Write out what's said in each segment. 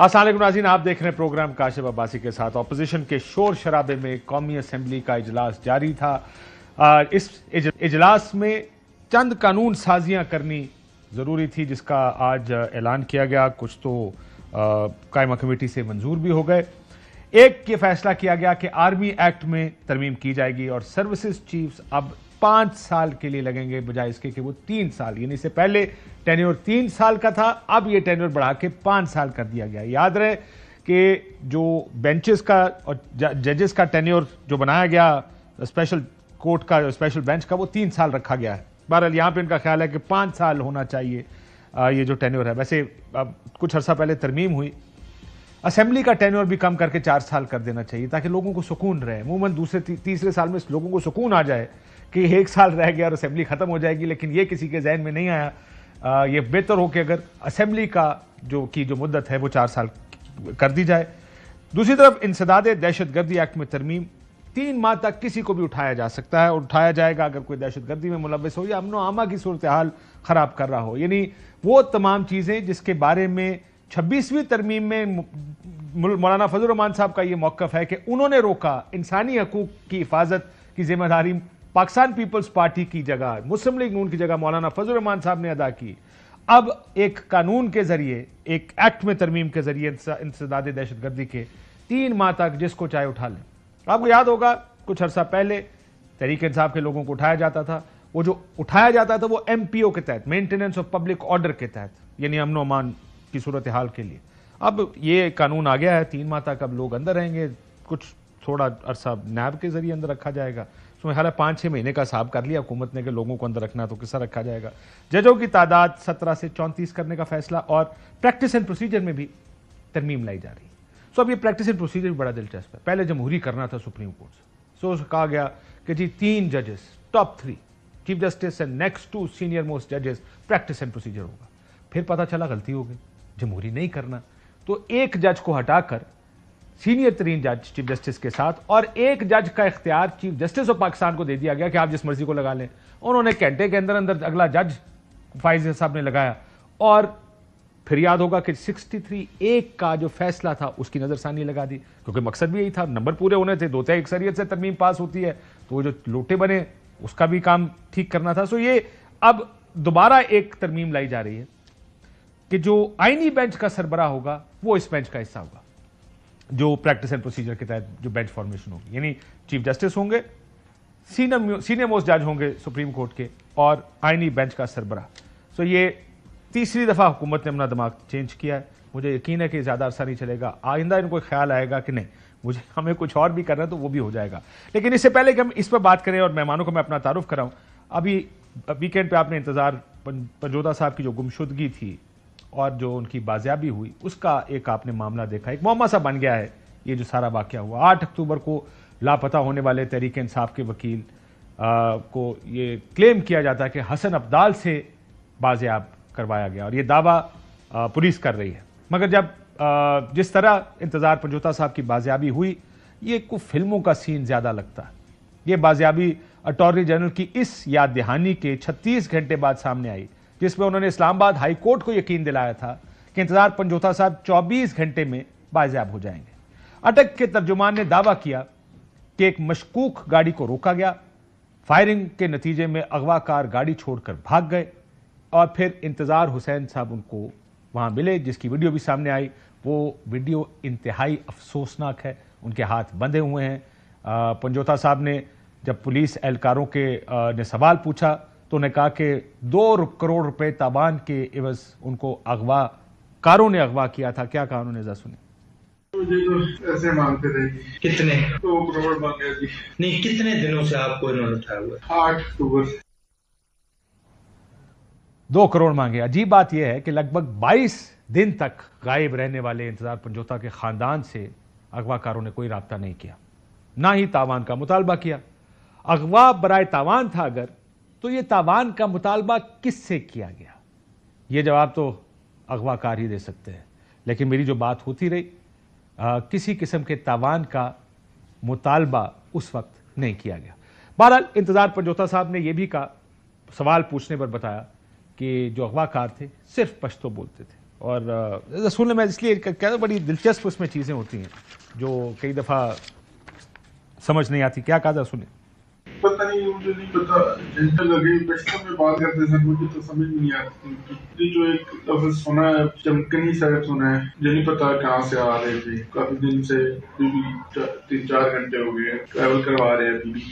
असल नाजीन आप देख रहे हैं प्रोग्राम काशिफ अब्बासी के साथ अपोजिशन के शोर शराबे में कौमी असम्बली का इजलास जारी था और इस इजलास में चंद कानून साजियां करनी ज़रूरी थी जिसका आज ऐलान किया गया कुछ तो कायमा कमेटी से मंजूर भी हो गए एक ये फैसला किया गया कि आर्मी एक्ट में तरमीम की जाएगी और सर्विसेज चीफ्स अब पांच साल के लिए लगेंगे बजाय इसके कि वो तीन साल यानी इससे पहले टेन्योर तीन साल का था अब ये टेन्योर बढ़ा के पांच साल कर दिया गया याद रहे कि जो बेंचेस का और जजेस का टेन्योर जो बनाया गया स्पेशल कोर्ट का स्पेशल बेंच का वो तीन साल रखा गया है बहरहाल यहाँ पे इनका ख्याल है कि पाँच साल होना चाहिए ये जो टेन्योर है वैसे अब कुछ अर्सा पहले तरमीम हुई असेंबली का टेन्योर भी कम करके चार साल कर देना चाहिए ताकि लोगों को सुकून रहे अमूमन दूसरे ती, तीसरे साल में लोगों को सुकून आ जाए कि एक साल रह गया और असेंबली ख़त्म हो जाएगी लेकिन ये किसी के जहन में नहीं आया आ, ये बेहतर हो कि अगर असेंबली का जो की जो मुद्दत है वो चार साल कर दी जाए दूसरी तरफ इंसदाद दहशतगर्दी एक्ट में तरमीम तीन माह तक किसी को भी उठाया जा सकता है और उठाया जाएगा अगर कोई दहशतगर्दी में मुलवस हो या अमनो आमा की सूरत हाल ख़राब कर रहा हो यानी वो तमाम चीज़ें जिसके बारे में छब्बीसवीं तरमीम में मौलाना फजल रमान साहब का ये मौक़ है कि उन्होंने रोका इंसानी हकूक़ की हिफाजत की जिम्मेदारी पाकिस्तान पीपल्स पार्टी की जगह मुस्लिम लीग नून की जगह मौलाना फजल रहमान साहब ने अदा की अब एक कानून के जरिए एक एक्ट में तरमीम के जरिए इंसदाद दहशतगर्दी के तीन माह तक जिसको चाहे उठा लें आपको याद होगा कुछ अर्सा पहले तरीके इंसाफ के लोगों को उठाया जाता था वो जो उठाया जाता था वो एम पी ओ के तहत मेंटेनेंस ऑफ पब्लिक ऑर्डर के तहत यानी अमन अमान की सूरत हाल के लिए अब ये कानून आ गया है तीन माह तक अब लोग अंदर रहेंगे कुछ थोड़ा अरसा नैब के जरिए अंदर रखा जाएगा तो मेरा पाँच छः महीने का हिसाब कर लिया हुकूमत ने कि लोगों को अंदर रखना तो किसा रखा जाएगा जजों की तादाद सत्रह से चौंतीस करने का फैसला और प्रैक्टिस एंड प्रोसीजर में भी तरमीम लाई जा रही है सो अब ये प्रैक्टिस एंड प्रोसीजर भी बड़ा दिलचस्प है पहले जमहूरी करना था सुप्रीम कोर्ट से सो कहा गया कि जी तीन जजेस top three chief justice and next to senior most जजेस प्रैक्टिस एंड प्रोसीजर होगा फिर पता चला गलती हो गई जमहूरी नहीं करना तो एक जज को हटाकर सीनियर तरीन जज चीफ जस्टिस के साथ और एक जज का इख्तियार चीफ जस्टिस ऑफ पाकिस्तान को दे दिया गया कि आप जिस मर्जी को लगा लें उन्होंने घंटे के अंदर अंदर अगला जज फाइज साहब ने लगाया और फिर याद होगा कि 63 एक का जो फैसला था उसकी नज़रसानी लगा दी क्योंकि मकसद भी यही था नंबर पूरे होने थे दो तय अक्सरियत से तरमीम पास होती है तो वो जो लोटे बने उसका भी काम ठीक करना था सो ये अब दोबारा एक तरमीम लाई जा रही है कि जो आइनी बेंच का सरबरा होगा वो इस बेंच का हिस्सा होगा जो प्रैक्टिस एंड प्रोसीजर के तहत जो बेंच फॉर्मेशन होगी यानी चीफ जस्टिस होंगे सीनियर सीनियर मोस्ट जज होंगे सुप्रीम कोर्ट के और आइनी बेंच का सरबरा सो ये तीसरी दफ़ा हुकूमत ने अपना दिमाग चेंज किया है मुझे यकीन है कि ज़्यादा अरसा नहीं चलेगा आइंदा इनको ख्याल आएगा कि नहीं मुझे हमें कुछ और भी करना है तो वो भी हो जाएगा लेकिन इससे पहले कि हम इस पर बात करें और मेहमानों को मैं अपना तारुफ कराऊँ अभी वीकेंड पे आपने इंतज़ार पंजोदा साहब की जो गुमशुदगी थी और जो उनकी बाजियाबी हुई उसका एक आपने मामला देखा एक मामा सा बन गया है ये जो सारा वाक्य हुआ आठ अक्टूबर को लापता होने वाले तहरीक इंसाफ के वकील आ, को ये क्लेम किया जाता है कि हसन अब्दाल से बाजियाब करवाया गया और ये दावा पुलिस कर रही है मगर जब आ, जिस तरह इंतज़ार पंजोता साहब की बाजियाबी हुई ये को फिल्मों का सीन ज़्यादा लगता है ये बाजियाबी अटॉर्नी जनरल की इस याद दहानी के 36 घंटे बाद सामने आई जिसमें उन्होंने इस्लामाबाद हाईकोर्ट को यकीन दिलाया था कि इंतजार पंजोथा साहब 24 घंटे में बाजियाब हो जाएंगे अटक के तर्जुमान ने दावा किया कि एक मशकूक गाड़ी को रोका गया फायरिंग के नतीजे में अगवा कार गाड़ी छोड़कर भाग गए और फिर इंतजार हुसैन साहब उनको वहां मिले जिसकी वीडियो भी सामने आई वो वीडियो इंतहाई अफसोसनाक है उनके हाथ बंधे हुए हैं पंजोता साहब ने जब पुलिस एहलकारों के ने सवाल पूछा तो उन्हें कहा कि दो करोड़ रुपए ताबान के इवज उनको अगवा कारों ने अगवा किया था क्या कहा उन्होंने सुनी तो मुझे तो ऐसे मांगते थे कितने दो तो करोड़ मांगे नहीं कितने दिनों से आपको इन्होंने उठाया हुआ आठ अक्टूबर दो करोड़ मांगे अजीब बात यह है कि लगभग 22 दिन तक गायब रहने वाले इंतजार पंजोता के खानदान से अगवाकारों ने कोई रबता नहीं किया ना ही तावान का मुतालबा किया अगवा बरए तावान था अगर तो ये तावान का मुतालबा किससे किया गया ये जवाब तो अगवाकार ही दे सकते हैं लेकिन मेरी जो बात होती रही आ, किसी किस्म के तावान का मुतालबा उस वक्त नहीं किया गया बहरहाल इंतज़ार पंजोता साहब ने यह भी कहा सवाल पूछने पर बताया कि जो अगवाकार थे सिर्फ पश्तो बोलते थे और रसूल मैं इसलिए कह रहा बड़ी दिलचस्प उसमें चीज़ें होती हैं जो कई दफ़ा समझ नहीं आती क्या कहा था रसूल ने पता नहीं मुझे नहीं पता जिन तक बचपन में बात करते सर मुझे तो समझ नहीं आती जो एक लफ्ज सुना है चमकनी साहब सुना है जो नहीं पता कहाँ से आ रहे थे काफी दिन से तीन चार घंटे हो गए ट्रेवल करवा रहे हैं अभी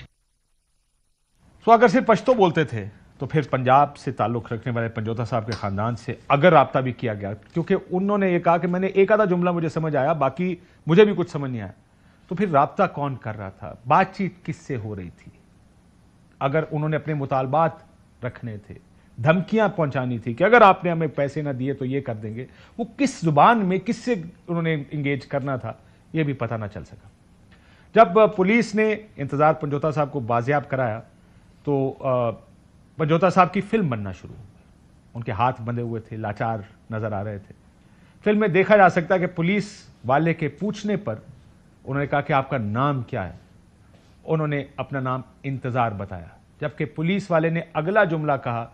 तो अगर सिर्फ पश्तो बोलते थे तो फिर पंजाब से ताल्लुक़ रखने वाले पंजोता साहब के ख़ानदान से अगर रबता भी किया गया क्योंकि उन्होंने ये कहा कि मैंने एक आधा जुमला मुझे समझ आया बाकी मुझे भी कुछ समझ नहीं आया तो फिर रबता कौन कर रहा था बातचीत किससे हो रही थी अगर उन्होंने अपने मुतालबात रखने थे धमकियां पहुंचानी थी कि अगर आपने हमें पैसे ना दिए तो ये कर देंगे वो किस जुबान में किससे उन्होंने इंगेज करना था ये भी पता ना चल सका जब पुलिस ने इंतज़ार पंजोता साहब को बाजियाब कराया तो पंजोता साहब की फिल्म बनना शुरू हो गई उनके हाथ बंधे हुए थे लाचार नज़र आ रहे थे फिल्म में देखा जा सकता है कि पुलिस वाले के पूछने पर उन्होंने कहा कि आपका नाम क्या है उन्होंने अपना नाम इंतज़ार बताया जबकि पुलिस वाले ने अगला जुमला कहा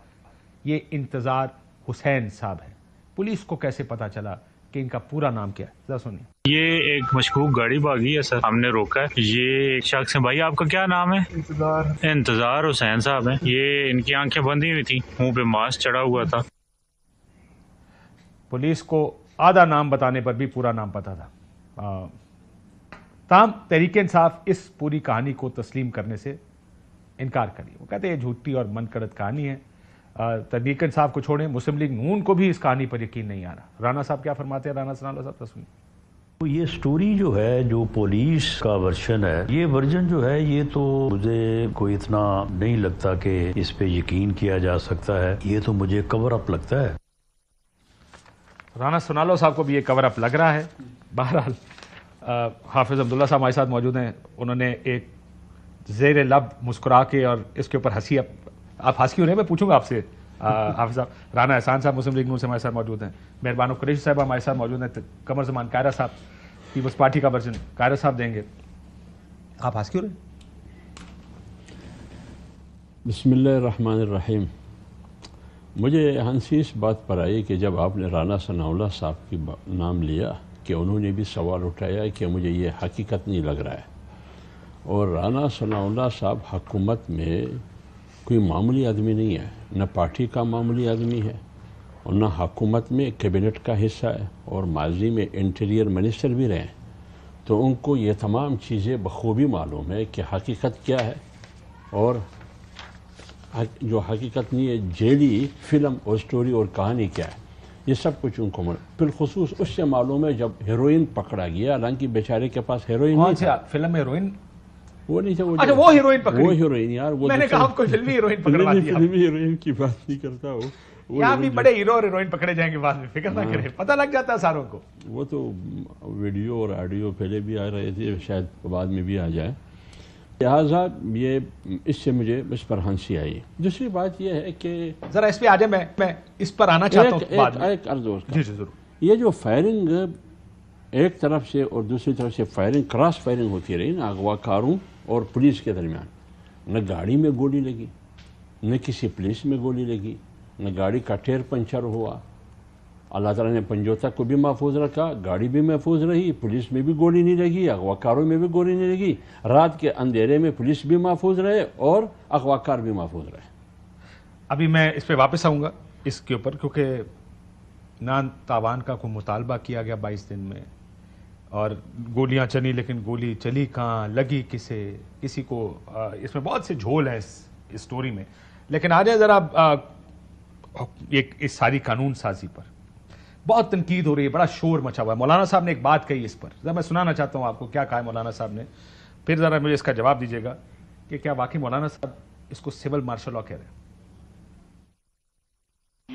यह इंतज़ार हुसैन साहब है पुलिस को कैसे पता चला कि इनका पूरा नाम क्या है सुनिए ये एक मशकूक गाड़ी भागी है सर हमने रोका है ये एक शख्स है भाई आपका क्या नाम है इंतजार इंतजार हुसैन साहब है ये इनकी आंखें बंधी हुई थी मुंह पे मास्क चढ़ा हुआ था पुलिस को आधा नाम बताने पर भी पूरा नाम पता था आ, तमाम तरीके इंसाफ इस पूरी कहानी को तस्लीम करने से इनकार करिए वो कहते हैं झूठी और मन करत कहानी है तरीक इंसाफ को छोड़ें मुस्लिम लीग नून को भी इस कहानी पर यकीन नहीं आ रहा राना साहब क्या फरमाते हैं राना सनाला साहब तस्वीर तो ये स्टोरी जो है जो पुलिस का वर्जन है ये वर्जन जो है ये तो मुझे कोई इतना नहीं लगता कि इस पे यकीन किया जा सकता है ये तो मुझे कवर अप लगता है राना सोनालो साहब को भी ये कवर अप लग रहा है बहरहाल हाफिज़ अब्दुल्ला साहब हमारे साथ मौजूद हैं उन्होंने एक जेर लब मुस्कुरा के और इसके ऊपर हंसी आप, आप हंस क्यों रहे मैं पूछूंगा आपसे हाफिज साहब राना एहसान साहब मुस्लिम लीग नूर से हमारे साथ मौजूद हैं मेहरबान कुरेश साहब हमारे साथ मौजूद हैं कमर जमान कायरा साहब पीपल्स पार्टी का वर्जन कायरा साहब देंगे आप हंस क्यों रहे बसमीम मुझे हंसी इस बात पर आई कि जब आपने राना सनाउल्ला साहब की नाम लिया कि उन्होंने भी सवाल उठाया कि मुझे ये हकीकत नहीं लग रहा है और राना सनाउल्ला साहब हकूमत में कोई मामूली आदमी नहीं है न पार्टी का मामूली आदमी है और न हकूमत में कैबिनेट का हिस्सा है और माजी में इंटीरियर मिनिस्टर भी रहे तो उनको ये तमाम चीज़ें बखूबी मालूम है कि हकीकत क्या है और जो हकीकत नहीं है जेली फिल्म और स्टोरी और कहानी क्या है ये सब कुछ उनको मिला बिलखसूस उससे मालूम है जब हीरोइन पकड़ा गया हालांकि बेचारे के पास हीरोइन नहीं था फिल्म हीरोइन वो नहीं था वो अच्छा वो हीरोइन पकड़ी वो हीरोइन यार वो मैंने कहा आपको फिल्मी हीरोइन पकड़वा दिया फिल्मी हीरोइन की बात नहीं करता वो यहाँ भी बड़े हीरो और हीरोइन पकड़े जाएंगे बाद में फिक्र ना हाँ। करें पता लग जाता है सारों को वो तो वीडियो और ऑडियो पहले भी आ रहे थे शायद बाद में भी आ जाए लिहाजा ये इससे मुझे इस पर हंसी आई दूसरी बात यह है कि जरा इस पे आ मैं मैं इस पर आना चाहता हूँ एक, एक जरूर ये जो फायरिंग एक तरफ से और दूसरी तरफ से फायरिंग क्रॉस फायरिंग होती रही ना अगवाकारों और पुलिस के दरमियान न गाड़ी में गोली लगी न किसी पुलिस में गोली लगी न गाड़ी का टेर पंचर हुआ अल्लाह ताला ने पंजोता को भी महफूज रखा गाड़ी भी महफूज रही पुलिस में भी गोली नहीं लगी अगवाकारों में भी गोली नहीं लगी रात के अंधेरे में पुलिस भी महफूज रहे और अगवाकार भी महफूज रहे अभी मैं इस पर वापस आऊँगा इसके ऊपर क्योंकि नान तावान का को मुतालबा किया गया बाईस दिन में और गोलियां चली लेकिन गोली चली कहाँ लगी किसे किसी को आ, इसमें बहुत से झोल है इस, इस स्टोरी में लेकिन आ जाए ज़रा एक इस सारी कानून साजी पर बहुत तनकीद हो रही है बड़ा शोर मचा हुआ है मौलाना साहब ने एक बात कही इस पर जरा मैं सुनाना चाहता हूँ आपको क्या कहा है मौलाना साहब ने फिर ज़रा मुझे इसका जवाब दीजिएगा कि क्या वाकई मौलाना साहब इसको सिविल मार्शल लॉ कह रहे हैं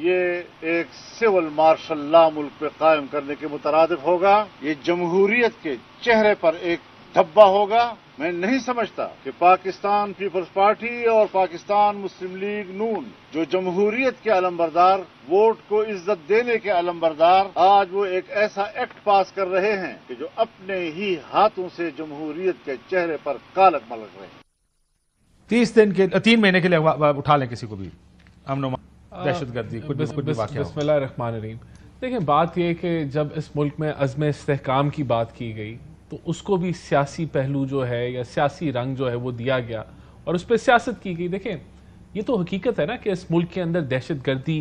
ये एक सिविल मार्शल लॉ मुल्क पे कायम करने के मुतरद होगा ये जमहूरियत के चेहरे पर एक धब्बा होगा मैं नहीं समझता कि पाकिस्तान पीपल्स पार्टी और पाकिस्तान मुस्लिम लीग नून जो जमहूरियत के अलम्बरदार वोट को इज्जत देने के अलम्बरदार आज वो एक ऐसा एक्ट पास कर रहे हैं कि जो अपने ही हाथों से जमहूरियत के चेहरे पर कालक मलक रहे हैं तीस दिन के तीन महीने के लिए उठा लें किसी को भी अमन दहशत गर्दी कुछ देखिए बात यह कि जब इस मुल्क में अज़म इसकाम की बात की गई तो उसको भी सियासी पहलू जो है या सियासी रंग जो है वो दिया गया और उस पर सियासत की गई देखें ये तो हकीकत है ना कि इस मुल्क के अंदर दहशत गर्दी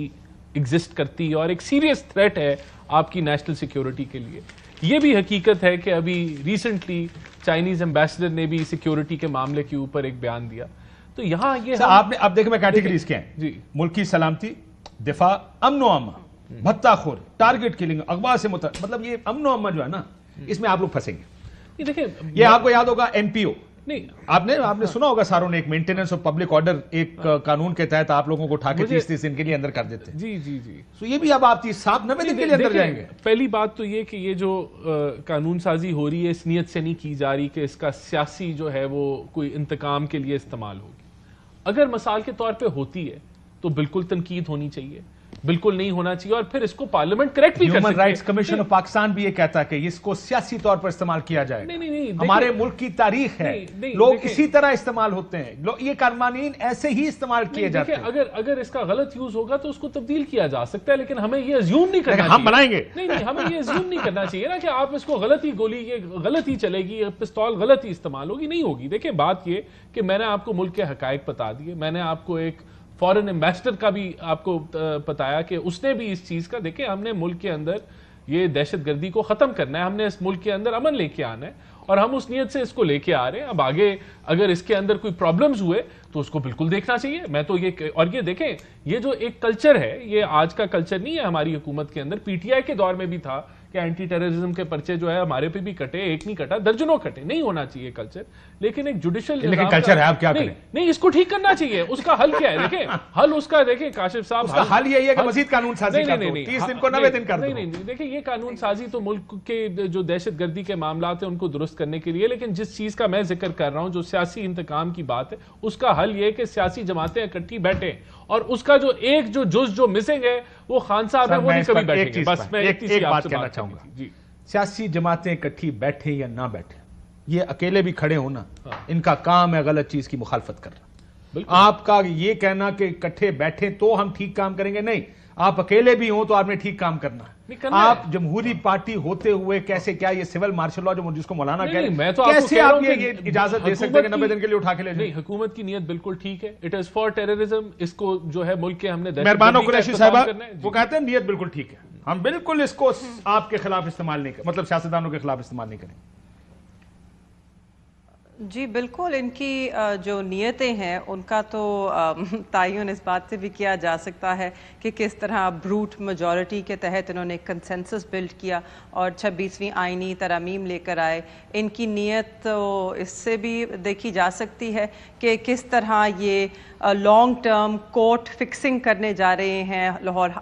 एग्जिस्ट करती है और एक सीरियस थ्रेट है आपकी नेशनल सिक्योरिटी के लिए ये भी हकीकत है कि अभी रिसेंटली चाइनीज एम्बेसडर ने भी सिक्योरिटी के मामले के ऊपर एक बयान दिया तो यहाँ ये अच्छा, हम... आपने अब देखिए मैं कैटेगरीज के हैं जी मुल्की सलामती दिफा अमनो अमा भत्ताखोर टारगेट किलिंग अगवा से मतलब ये अमनो अमा जो है ना इसमें आप लोग फंसेंगे ये देखिए ये आपको याद होगा एमपीओ नहीं आपने आपने हाँ, सुना होगा सारों ने एक मेंटेनेंस ऑफ पब्लिक ऑर्डर एक हाँ, कानून के तहत आप लोगों को उठा के तीस तीस दिन के लिए अंदर कर देते जी जी जी सो ये भी अब आप तीस सात नब्बे दिन के लिए अंदर जाएंगे पहली बात तो ये कि ये जो कानून साजी हो रही है इस नीयत से नहीं की जा रही कि इसका सियासी जो है वो कोई इंतकाम के लिए इस्तेमाल होगी अगर मिसाल के तौर पर होती है तो बिल्कुल तनकीद होनी चाहिए बिल्कुल नहीं होना चाहिए और फिर इसको पार्लियामेंट करेक्ट भी human rights commission of Pakistan भी ये कहता है कि इसको सियासी तौर पर इस्तेमाल किया जाए नहीं, नहीं, नहीं, हमारे मुल्क की तारीख है नहीं, नहीं, लोग इसी तरह इस्तेमाल होते हैं ये कानून ऐसे ही इस्तेमाल किए जाते हैं अगर अगर इसका गलत यूज होगा तो उसको तब्दील किया जा सकता है लेकिन हमें ये अज्यूम नहीं करना हम बनाएंगे नहीं नहीं हमें ये अज्यूम नहीं करना चाहिए ना कि आप इसको गलत ही गोली ये गलत ही चलेगी पिस्तौल गलत ही इस्तेमाल होगी नहीं होगी देखिए बात ये कि मैंने आपको मुल्क के हकायक बता दिए मैंने आपको एक फॉरेन एम्बेसडर का भी आपको बताया कि उसने भी इस चीज़ का देखे हमने मुल्क के अंदर ये दहशत गर्दी को ख़त्म करना है हमने इस मुल्क के अंदर अमन लेके आना है और हम उस नीयत से इसको लेके आ रहे हैं अब आगे अगर इसके अंदर कोई प्रॉब्लम्स हुए तो उसको बिल्कुल देखना चाहिए मैं तो ये और ये देखें ये जो एक कल्चर है ये आज का कल्चर नहीं है हमारी हुकूमत के अंदर पीटीआई के दौर में भी था कि एंटी टेररिज्म के पर्चे जो है हमारे पे भी कटे एक नहीं कटा दर्जनों कटे नहीं होना चाहिए कल्चर लेकिन एक जुडिशियल लेकिन कल्चर है आप क्या नहीं, करें? नहीं इसको ठीक करना चाहिए उसका हल क्या है देखे हल उसका देखे काशिफ साहब हल हल यही है कि मजीद कानून साजी नहीं नहीं तीस हाँ, दिन को नबे दिन कर नहीं नहीं देखिए ये कानून साजी तो मुल्क के जो दहशत गर्दी के मामला है उनको दुरुस्त करने के लिए लेकिन जिस चीज का मैं जिक्र कर रहा हूँ जो सियासी इंतकाम की बात है उसका हल ये है कि सियासी जमातें इकट्ठी बैठे और उसका जो एक जो जुज जो मिसिंग है वो खान साहब है वो नहीं कभी बैठेंगे बस मैं एक, चीज बात कहना चाहूंगा सियासी जमातें इकट्ठी बैठे या ना बैठे ये अकेले भी खड़े हो ना हाँ। इनका काम है गलत चीज की मुखालफत करना आपका ये कहना कि इकट्ठे बैठे तो हम ठीक काम करेंगे नहीं आप अकेले भी हो तो आपने ठीक काम करना, आप जमहूरी हाँ। पार्टी होते हुए कैसे क्या ये सिविल मार्शल लॉ जो जिसको मौलाना कह रहे हैं तो कैसे आप ये इजाजत दे सकते हैं नब्बे दिन के लिए उठा के ले नहीं हुकूमत की नीयत बिल्कुल ठीक है इट इज फॉर टेररिज्म इसको जो है मुल्क के हमने कुरैशी साहबा वो कहते हैं नीयत बिल्कुल ठीक है हम बिल्कुल इसको आपके खिलाफ इस्तेमाल नहीं कर मतलब सियासतदानों के खिलाफ इस्तेमाल नहीं करेंगे जी बिल्कुल इनकी जो नीयतें हैं उनका तो तयन इस बात से भी किया जा सकता है कि किस तरह ब्रूट मजॉरिटी के तहत इन्होंने कंसेंसस बिल्ड किया और 26वीं आइनी तरामीम लेकर आए इनकी नीयत तो इससे भी देखी जा सकती है कि किस तरह ये लॉन्ग टर्म कोर्ट फिक्सिंग करने जा रहे हैं लाहौर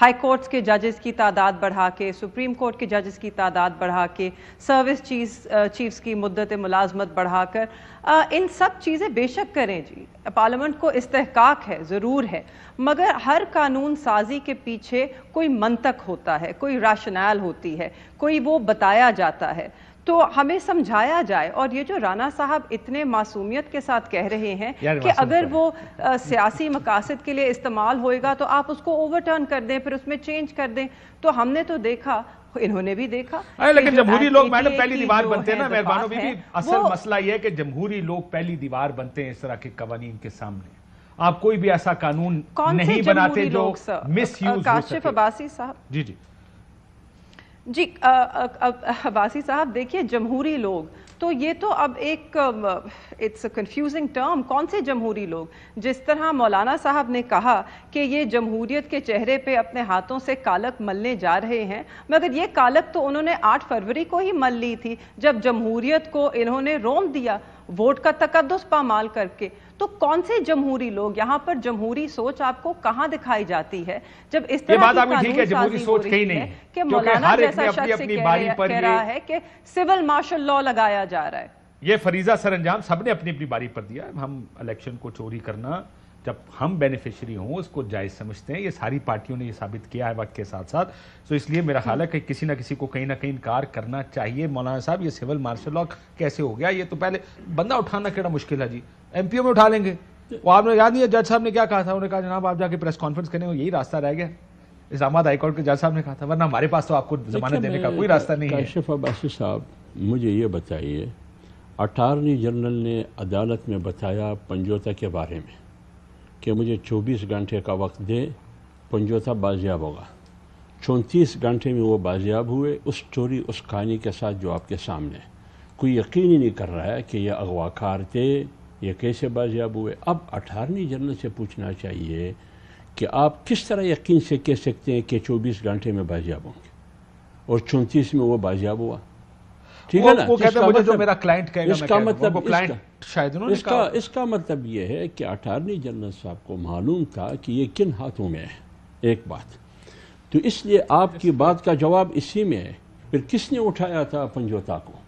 हाई कोर्ट्स के जजेस की तादाद बढ़ा के सुप्रीम कोर्ट के जजेस की तादाद बढ़ा के सर्विस चीफ चीफ्स की मुद्दत मुलाजमत बढ़ाकर uh, इन सब चीज़ें बेशक करें जी पार्लियामेंट को इस्तेहकाक है ज़रूर है मगर हर कानून साजी के पीछे कोई मंतक होता है कोई राशनैल होती है कोई वो बताया जाता है तो हमें समझाया जाए और ये जो राना साहब इतने मासूमियत के साथ कह रहे हैं कि अगर वो सियासी मकासद के लिए इस्तेमाल होएगा तो आप उसको ओवरटर्न कर दें फिर उसमें चेंज कर दें तो हमने तो देखा इन्होंने भी देखा अरे लेकिन जमहूरी लोग मैडम पहली दीवार बनते हैं ना मेहरबानों भी असल मसला यह है कि जमहूरी लोग पहली दीवार बनते हैं इस तरह के कवानीन के सामने आप कोई भी ऐसा कानून नहीं बनाते जो मिस यूज काशिफ अबासी साहब जी जी जी आ, साहब देखिए जमहूरी लोग तो ये तो अब एक इट्स अ कंफ्यूजिंग टर्म कौन से जमहूरी लोग जिस तरह मौलाना साहब ने कहा कि ये जमहूरियत के चेहरे पे अपने हाथों से कालक मलने जा रहे हैं मगर ये कालक तो उन्होंने 8 फरवरी को ही मल ली थी जब जमहूरियत को इन्होंने रोम दिया वोट का तकदस पामाल करके तो कौन से जमहूरी लोग यहाँ पर जमहूरी सोच आपको कहाँ दिखाई जाती है जब इस तरह की बात ठीक है जमहूरी सोच कहीं नहीं कि मौलाना जैसा शख्स कह रहा है कि सिविल मार्शल लॉ लगाया जा रहा है ये फरीजा सर अंजाम सबने अपनी अपनी बारी पर दिया हम इलेक्शन को चोरी करना जब हम बेनिफिशियरी हों उसको जायज़ समझते हैं ये सारी पार्टियों ने ये साबित किया है वक्त के साथ साथ सो इसलिए मेरा ख्याल है कि किसी ना किसी को कहीं ना कहीं इनकार करना चाहिए मौलाना साहब ये सिविल मार्शल लॉ कैसे हो गया ये तो पहले बंदा उठाना कितना मुश्किल है जी एम में उठा लेंगे वो आपने याद नहीं है जज साहब ने क्या कहा था उन्होंने कहा जनाब आप जाके प्रेस कॉन्फ्रेंस करें यही रास्ता रह गया इस्लामाबाद हाईकोर्ट के जज साहब ने कहा था वरना हमारे पास तो आपको जमानत देने का कोई रास्ता नहीं है काशिफ अब्बासी साहब मुझे ये बताइए अटारनी जनरल ने अदालत में बताया पंजोता के बारे में कि मुझे 24 घंटे का वक्त दे पंजोता बाजियाब होगा चौंतीस घंटे में वो बाजियाब हुए उस स्टोरी उस कहानी के साथ जो आपके सामने कोई यकीन ही नहीं कर रहा है कि ये अगवाकार थे ये कैसे बाजियाब हुए अब अठारहवीं जनरल से पूछना चाहिए कि आप किस तरह यकीन से कह सकते हैं कि चौबीस घंटे में बाजियाब होंगे और चौंतीस में वो बाजियाब हुआ ठीक है ना वो तो कहता मुझे जो मतलब मेरा क्लाइंट कहेगा इसका मतलब क्लाइंट शायद उन्होंने इसका, इसका मतलब ये है कि अटारनी जनरल साहब को मालूम था कि ये किन हाथों में है एक बात तो इसलिए आपकी बात का जवाब इसी में है फिर किसने उठाया था पंजोता को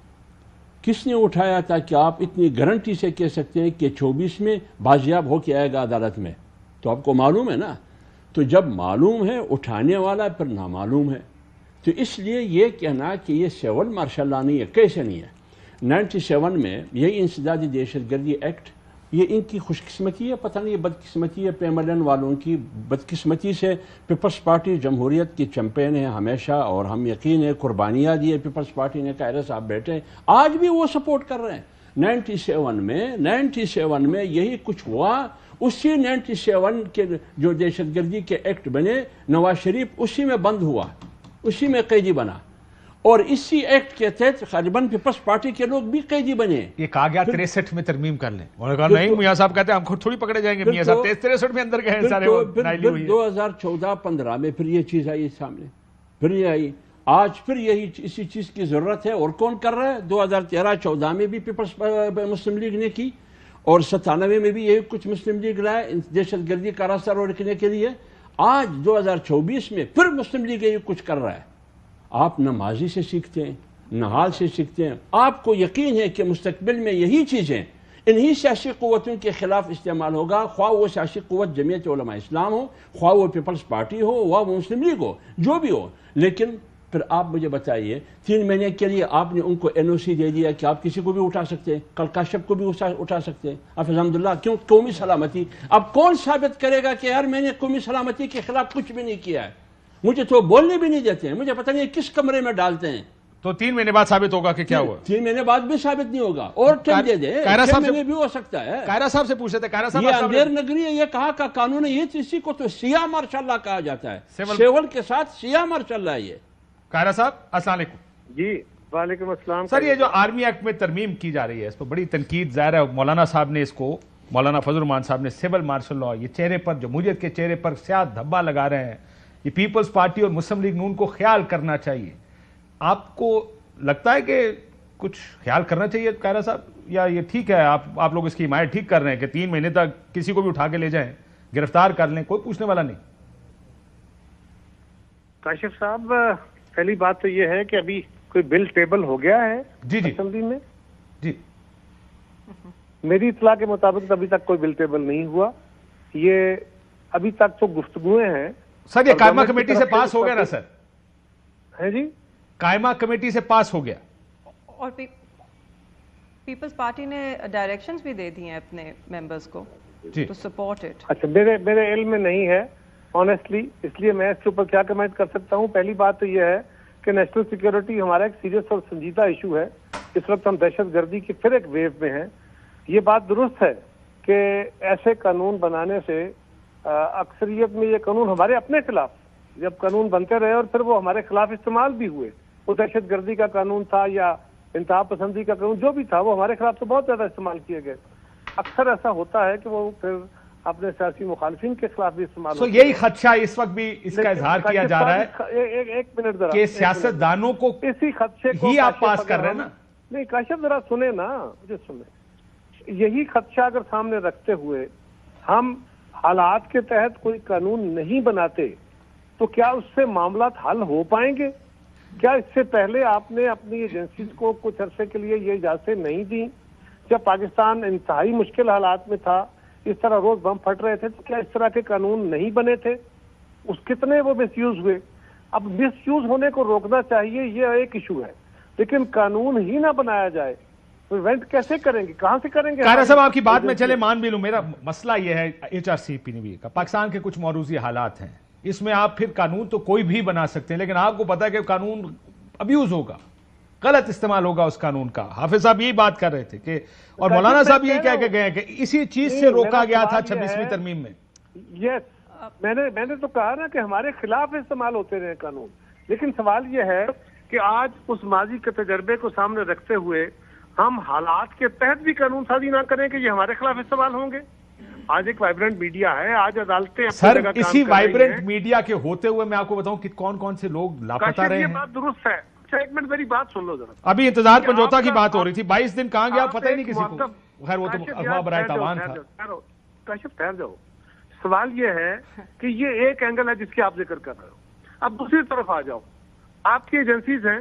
किसने उठाया था कि आप इतनी गारंटी से कह सकते हैं कि 24 में बाजियाब होके आएगा अदालत में तो आपको मालूम है ना तो जब मालूम है उठाने वाला फिर नामालूम है तो इसलिए ये कहना कि ये सेवन मार्शाला नहीं है कैसे नहीं है नाइन्टी सेवन में यही इंसदादी दहशत गर्दी एक्ट ये इनकी खुशकस्मती है पता नहीं बदकस्मती है पेमलन वालों की बदकस्मती से पीपल्स पार्टी जमहूरीत की चैम्पियन है हमेशा और हम यकीन है कुर्बानियाँ दी है पीपल्स पार्टी ने कायरे साहब बैठे आज भी वो सपोर्ट कर रहे हैं नाइन्टी सेवन में नाइन्टी सेवन में यही कुछ हुआ उसी नाइन्टी सेवन के जो दहशत गर्दी के एक्ट बने नवाज शरीफ उसी में बंद हुआ उसी में कैदी बना और इसी एक्ट के तहत खालिबन पीपल्स पार्टी के लोग भी कैदी बने ये कहा गया तो- तिरसठ में तरमीम कर ले और कहा नहीं तो- मियाँ साहब कहते हैं हम खुद थोड़ी पकड़े जाएंगे तो- मियाँ साहब तिरसठ में अंदर गए हैं सारे तो, दो हजार चौदह पंद्रह में फिर ये चीज आई सामने फिर ये आई आज फिर यही इसी चीज की जरूरत है और कौन कर रहा है दो हजार तेरह चौदह में भी पीपल्स मुस्लिम लीग ने की और सतानवे में भी यही कुछ मुस्लिम लीग लाए दहशत गर्दी का रास्ता रोकने के लिए आज 2024 में फिर मुस्लिम लीग ये कुछ कर रहा है आप न माजी से सीखते हैं न हाल से सीखते हैं आपको यकीन है कि मुस्तबिल में यही चीज़ें इन्हीं सियासी क़वतों के ख़िलाफ़ इस्तेमाल होगा ख्वा वो सियासी क़वत जमीत इस्लाम हो ख्वा वो पीपल्स पार्टी हो वह वो मुस्लिम लीग हो जो भी हो लेकिन फिर आप मुझे बताइए तीन महीने के लिए आपने उनको एनओसी दे दिया कि आप किसी को भी उठा सकते हैं कल काश्यप को भी उठा सकते हैं आप अलहमदिल्ला क्यों कौमी सलामती अब कौन साबित करेगा कि यार मैंने कौमी सलामती के खिलाफ कुछ भी नहीं किया है मुझे तो बोलने भी नहीं देते हैं मुझे पता नहीं किस कमरे में डालते हैं तो तीन महीने बाद साबित होगा कि क्या हुआ तीन महीने बाद भी साबित नहीं होगा और टाइम दे दे से, भी हो सकता है कायरा साहब से पूछ रहे थे कायरा साहब ये अंधेर नगरी है ये कहा का कानून है ये तो इसी को तो सिया मार्शाला कहा जाता है सेवल के साथ सिया मार्शाला है ये कायरा साहब असल जी वालेकुम अस्सलाम सर ये जो आर्मी एक्ट में तरमीम की जा रही है इस पर बड़ी तनकीद जाहिर है मौलाना साहब ने इसको मौलाना फजल फजलरमान साहब ने सिविल मार्शल लॉ ये चेहरे पर जमहूरियत के चेहरे पर स्याह धब्बा लगा रहे हैं ये पीपल्स पार्टी और मुस्लिम लीग नून को ख्याल करना चाहिए आपको लगता है कि कुछ ख्याल करना चाहिए कायरा साहब या ये ठीक है आप आप लोग इसकी हिमायत ठीक कर रहे हैं कि तीन महीने तक किसी को भी उठा के ले जाएं गिरफ्तार कर लें कोई पूछने वाला नहीं काशिफ साहब पहली बात तो ये है कि अभी कोई बिल टेबल हो गया है जी जी असेंबली में जी मेरी इतला के मुताबिक अभी तक कोई बिल टेबल नहीं हुआ ये अभी तक तो गुफ्तगुए हैं सर ये कायमा कमेटी से पास हो गया ना सर है जी कायमा कमेटी से पास हो गया और पीपल्स पार्टी ने डायरेक्शंस भी दे दी हैं अपने मेंबर्स को टू सपोर्ट इट अच्छा मेरे मेरे इल में नहीं है ऑनेस्टली इसलिए मैं इसके ऊपर क्या कमेंट कर सकता हूँ पहली बात तो यह है कि नेशनल सिक्योरिटी हमारा एक सीरियस और संजीदा इशू है इस वक्त हम दहशतगर्दी के फिर एक वेव में हैं ये बात दुरुस्त है कि ऐसे कानून बनाने से अक्सरियत में ये कानून हमारे अपने खिलाफ जब कानून बनते रहे और फिर वो हमारे खिलाफ इस्तेमाल भी हुए वो दहशत गर्दी का कानून था या इंतहा पसंदी का कानून जो भी था वो हमारे खिलाफ तो बहुत ज्यादा इस्तेमाल किए गए अक्सर ऐसा होता है कि वो फिर अपने सियासी मुखालफिन के खिलाफ भी इस्तेमाल so, यही खदशा इस वक्त भी इसका इजहार किया जा रहा है एक, एक मिनट कि सियासतदानों को इसी खदशे को ही आप पास कर रहे हैं ना नहीं काशिफ जरा सुने ना मुझे सुने यही खदशा अगर सामने रखते हुए हम हालात के तहत कोई कानून नहीं बनाते तो क्या उससे मामला हल हो पाएंगे क्या इससे पहले आपने अपनी एजेंसी को कुछ अरसे के लिए ये इजाजतें नहीं दी जब पाकिस्तान इंतहाई मुश्किल हालात में था इस तरह रोज बम फट रहे थे तो क्या इस तरह के कानून नहीं बने थे उस कितने वो मिस हुए अब मिस होने को रोकना चाहिए ये एक इशू है लेकिन कानून ही ना बनाया जाए इवेंट तो कैसे करेंगे कहां से करेंगे कारा साहब आपकी बात में चले मान भी लू मेरा मसला यह है एच आर सी पी का पाकिस्तान के कुछ मौरूजी हालात हैं इसमें आप फिर कानून तो कोई भी बना सकते हैं लेकिन आपको पता है कि कानून अब्यूज होगा गलत इस्तेमाल होगा उस कानून का हाफिज साहब यही बात कर रहे थे कि और तो मौलाना साहब ये कह के गए कि इसी चीज से रोका गया था छब्बीसवीं तरमीम में यस मैंने मैंने तो कहा ना कि हमारे खिलाफ इस्तेमाल होते रहे कानून लेकिन सवाल यह है कि आज उस माजी के तजर्बे को सामने रखते हुए हम हालात के तहत भी कानून साजी ना करें कि ये हमारे खिलाफ इस्तेमाल होंगे आज एक वाइब्रेंट मीडिया है आज अदालतें सर इसी वाइब्रेंट मीडिया के होते हुए मैं आपको बताऊं कि कौन कौन से लोग लापता रहे हैं बात दुरुस्त है अच्छा एक मिनट मेरी बात सुन लो जरा अभी इंतजार पंजोता की बात हो रही थी बाईस दिन कहाँ गया पता ही नहीं किसी को खैर वो तो अगवा बरए तवान था ठहर जाओ सवाल ये है कि ये एक एंगल है जिसकी आप जिक्र कर रहे हो अब दूसरी तरफ आ जाओ आपकी एजेंसीज हैं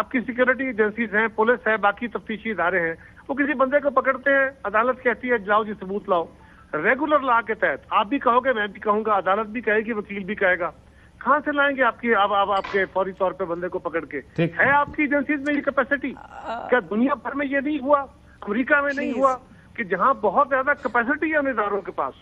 आपकी सिक्योरिटी एजेंसीज हैं पुलिस है बाकी तफ्तीशी इदारे हैं वो किसी बंदे को पकड़ते हैं अदालत कहती है जाओ जी सबूत लाओ रेगुलर लॉ के तहत आप भी कहोगे मैं भी कहूंगा अदालत भी कहेगी वकील भी कहेगा कहाँ से लाएंगे आपकी अब आप, आपके फौरी तौर पे बंदे को पकड़ के है आपकी एजेंसीज में ये कैपेसिटी क्या दुनिया भर में ये नहीं हुआ अमेरिका में नहीं हुआ कि जहाँ बहुत ज्यादा कैपेसिटी है उम्मीदवारों के पास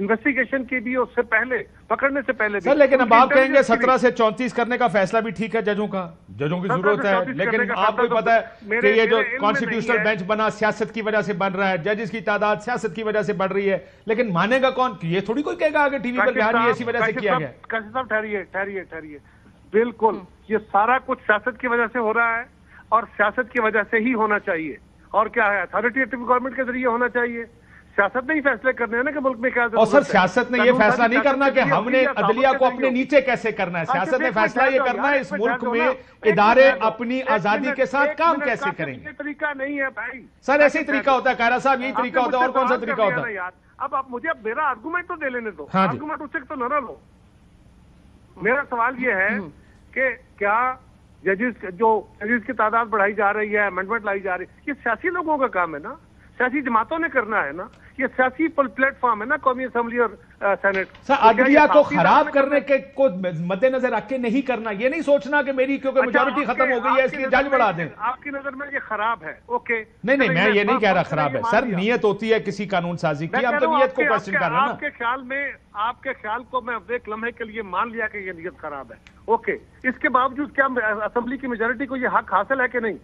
इन्वेस्टिगेशन की भी उससे पहले पकड़ने से पहले सर लेकिन अब आप कहेंगे सत्रह से चौंतीस करने का फैसला भी ठीक है जजों का जजों की जरूरत है लेकिन आपको तो पता है कि ये जो कॉन्स्टिट्यूशनल बेंच बना सियासत की वजह से बन रहा है जजेस की तादाद सियासत की वजह से बढ़ रही है लेकिन मानेगा कौन ये थोड़ी कोई कहेगा अगर टीवी पर बिहार इसी वजह से किया गया साहब ठहरिए ठहरिए ठहरिए बिल्कुल हम्म। ये सारा कुछ सियासत की वजह से हो रहा है और सियासत की वजह से ही होना चाहिए और क्या है अथॉरिटेटिव गवर्नमेंट के जरिए होना चाहिए सियासत ने ही फैसले करने हैं ना कि मुल्क में क्या और सर सियासत ने ये फैसला नहीं करना कि हमने अदलिया को अपने नीचे कैसे करना है हाँ, सियासत ने फैसला ये तो करना है इस मुल्क में इदारे अपनी आजादी के साथ काम कैसे करेंगे तरीका नहीं है भाई सर ऐसे ही तरीका होता है कहरा साहब यही तरीका होता है और कौन सा तरीका होता है अब आप मुझे मेरा आर्गूमेंट तो दे लेने दो आर्गूमेंट हाँ उससे तो न लो मेरा सवाल ये है हम्म। कि क्या जजिस जो जजिस की तादाद बढ़ाई जा रही है अमेंडमेंट लाई जा रही है ये सियासी लोगों का काम है ना सियासी जमातों ने करना है ना ये सियासी प्लेटफॉर्म है ना कौमी असम्बली और सेनेट सर तो अदलिया को खराब करने के को मद्देनजर रख के नहीं करना ये नहीं सोचना कि मेरी क्योंकि मेजोरिटी अच्छा, खत्म हो गई है इसलिए जज बढ़ा दें आपकी नजर में ये खराब है ओके नहीं नहीं मैं ये नहीं कह रहा खराब है सर नीयत होती है किसी कानून साजी की हम तो नीयत को क्वेश्चन कर रहे हैं आपके ख्याल में आपके ख्याल को मैं एक लम्हे के लिए मान लिया कि ये नीयत खराब है ओके इसके बावजूद क्या असेंबली की मेजोरिटी को ये हक हासिल है कि नहीं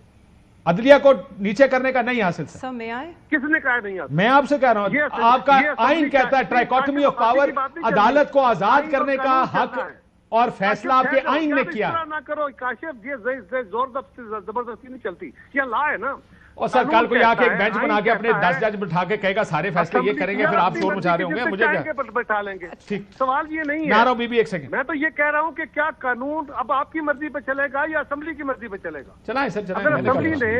अदलिया को नीचे करने का नहीं हासिल सर मैं आए किसने कहा नहीं मैं आपसे कह रहा हूँ आपका आइन कहता है ट्राइकोटमी ऑफ पावर अदालत को आजाद करने का हक और फैसला अच्छा, आपके अच्छा, आइन ने किया ना करो काशिफ ये जोर जबरदस्ती नहीं चलती ये ला है ना और सर कल कोई आके एक बेंच हाँ, बना के अपने दस जज बिठा के कहेगा सारे फैसले ये करेंगे फिर आप शोर मचा रहे होंगे मुझे क्या बैठा लेंगे ठीक सवाल ये नहीं है बीबी एक सेकंड मैं तो ये कह रहा हूँ कि क्या कानून अब आपकी मर्जी पे चलेगा या असेंबली की मर्जी पे चलेगा चलाए सर चला असेंबली ने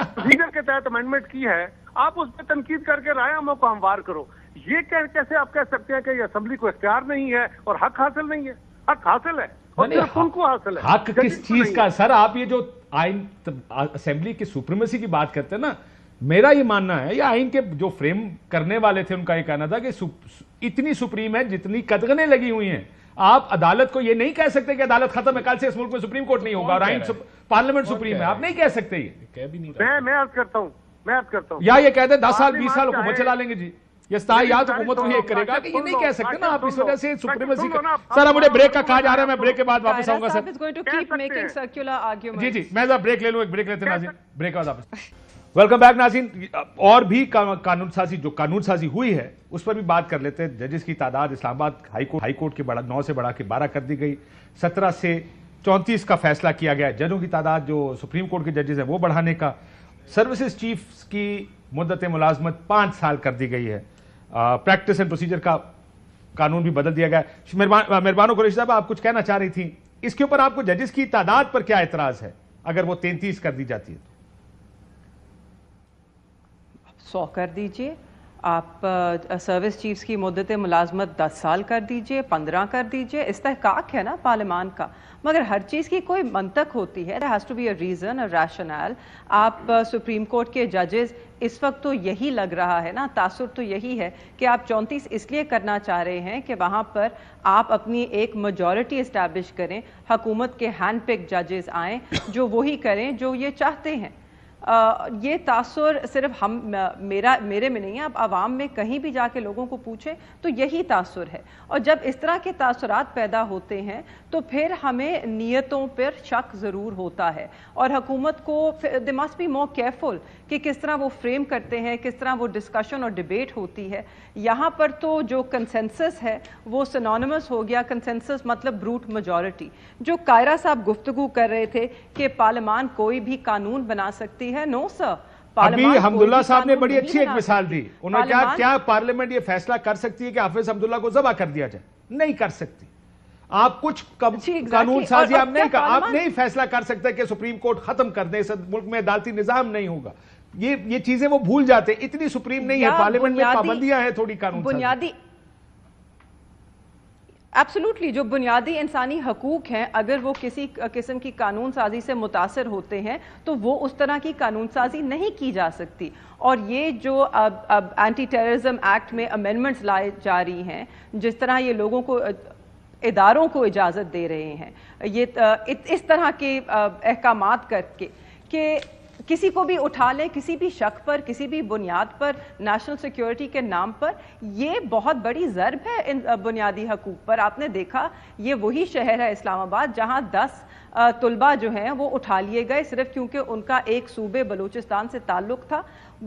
एक प्रोसीजर के तहत अमेंडमेंट की है आप उस पर तनकीद करके राय आमों को हमवार करो ये कैसे आप कह सकते हैं कि असेंबली को इख्तियार नहीं है और हक हासिल नहीं है हक हासिल है और हासिल है हक किस चीज का सर आप ये जो आइन असेंबली की सुप्रीमेसी की बात करते हैं ना मेरा ये मानना है या आइन के जो फ्रेम करने वाले थे उनका ये कहना था कि सु, इतनी सुप्रीम है जितनी कदगने लगी हुई हैं आप अदालत को ये नहीं कह सकते कि अदालत खत्म है कल से इस मुल्क में सुप्रीम कोर्ट नहीं होगा और आइन पार्लियामेंट सुप्रीम है आप नहीं कह सकते ये कह भी नहीं मैं मैं करता हूँ मैं करता हूँ या ये कहते दस साल बीस साल हुकूमत चला लेंगे जी ये हुकूमत करेगा ये नहीं कह सकते ना आप इस वजह से सुप्रीमेसी सर मुझे ब्रेक का कहा जा रहा है मैं ब्रेक के बाद वापस आऊंगा सर जी जी मैं ब्रेक ले एक ब्रेक लेते ब्रेक वापस वेलकम बैक नाजीन और भी का, कानून साजी जो कानून साजी हुई है उस पर भी बात कर लेते हैं जजेस की तादाद इस्लामाबाद हाईकोर्ट हाईकोर्ट के बड़ा नौ से बढ़ा के बारह कर दी गई सत्रह से चौंतीस का फैसला किया गया जजों की तादाद जो सुप्रीम कोर्ट के जजेस हैं वो बढ़ाने का सर्विसेज चीफ की मुद्दत मुलाजमत पाँच साल कर दी गई है प्रैक्टिस एंड प्रोसीजर का कानून भी बदल दिया गया मेहरबान मेहरबानों कुरेश साहब आप कुछ कहना चाह रही थी इसके ऊपर आपको जजेस की तादाद पर क्या एतराज है अगर वो तैंतीस कर दी जाती है तो सौ कर दीजिए आप सर्विस चीफ्स की मदत मुलाजमत दस साल कर दीजिए पंद्रह कर दीजिए इस्तेकाक है ना पार्लियामान का मगर हर चीज़ की कोई मंतक होती है has to be a reason a rational आप सुप्रीम कोर्ट के जजेस इस वक्त तो यही लग रहा है ना तासुर तो यही है कि आप चौंतीस इसलिए करना चाह रहे हैं कि वहाँ पर आप अपनी एक मजॉरिटी इस्टेब्लिश करें हकूमत के हैंड पिक जजेस आएँ जो वही करें जो ये चाहते हैं आ, ये तासर सिर्फ हम मेरा मेरे में नहीं है आप आवाम में कहीं भी जाके लोगों को पूछें तो यही तासर है और जब इस तरह के तासरात पैदा होते हैं तो फिर हमें नीयतों पर शक ज़रूर होता है और हकूमत को they must be more careful कि किस तरह वो फ्रेम करते हैं किस तरह वो डिस्कशन और डिबेट होती है यहाँ पर तो जो कंसेंसस है वो सनोनमस हो गया कंसेंसस मतलब ब्रूट मजॉरिटी जो कायरा साहब गुफ्तु कर रहे थे कि पार्लियामान कोई भी कानून बना सकती है नो सर अभी हमदुल्ला साहब ने बड़ी अच्छी एक मिसाल दी उन्होंने कहा क्या पार्लियामेंट ये फैसला कर सकती है कि हाफिज हमदुल्ला को जबा कर दिया जाए नहीं कर सकती आप कुछ कम, कानून साजी आप नहीं नहीं आप नहीं फैसला कर सकते कि सुप्रीम कोर्ट खत्म कर दे मुल्क में अदालती निजाम नहीं होगा ये ये चीजें वो भूल जाते इतनी सुप्रीम नहीं है पार्लियामेंट में पाबंदियां हैं थोड़ी कानून बुनियादी एब्सोलूटली जो बुनियादी इंसानी हकूक़ हैं अगर वो किसी किस्म की कानून साजी से मुतासर होते हैं तो वो उस तरह की कानून साजी नहीं की जा सकती और ये जो अब अब एंटी टेररिज्म एक्ट में अमेंडमेंट्स लाए जा रही हैं जिस तरह ये लोगों को इदारों को इजाज़त दे रहे हैं ये इस तरह के अहकाम करके कि किसी को भी उठा लें किसी भी शक पर किसी भी बुनियाद पर नेशनल सिक्योरिटी के नाम पर ये बहुत बड़ी ज़रब है इन बुनियादी हकूक़ पर आपने देखा ये वही शहर है इस्लामाबाद जहाँ दस तलबा जो हैं वो उठा लिए गए सिर्फ क्योंकि उनका एक सूबे बलूचिस्तान से ताल्लुक़ था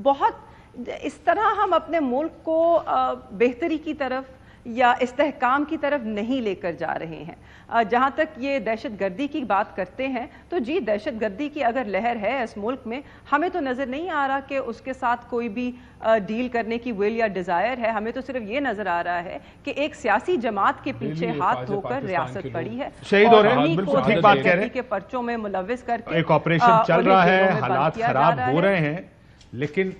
बहुत इस तरह हम अपने मुल्क को बेहतरी की तरफ या इस्तेकाम की तरफ नहीं लेकर जा रहे हैं जहाँ तक ये दहशत गर्दी की बात करते हैं तो जी दहशत गर्दी की अगर लहर है इस मुल्क में हमें तो नज़र नहीं आ रहा कि उसके साथ कोई भी डील करने की विल या डिज़ायर है हमें तो सिर्फ ये नज़र आ रहा है कि एक सियासी जमात के पीछे हाथ धोकर रियासत पड़ी है शहीद और के पर्चों में मुलविस करके ऑपरेशन चल रहा है हालात खराब हो रहे हैं लेकिन